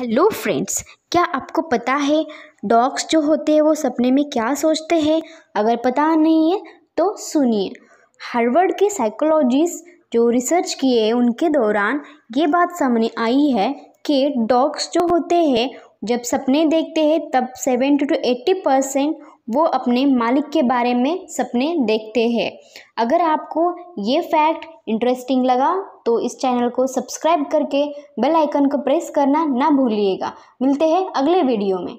hello friends क्या आपको पता है डॉग्स जो होते हैं वो सपने में क्या सोचते हैं अगर पता नहीं है तो सुनिए हार्वर्ड के साइकोलॉजिस्ट जो रिसर्च किए हैं उनके दौरान ये बात सामने आई है कि डॉग्स जो होते हैं जब सपने देखते हैं तब सेवेंटी टू एट्टी परसेंट वो अपने मालिक के बारे में सपने देखते हैं अगर आपको ये फैक्ट इंटरेस्टिंग लगा तो इस चैनल को सब्सक्राइब करके बेल आइकन को प्रेस करना ना भूलिएगा मिलते हैं अगले वीडियो में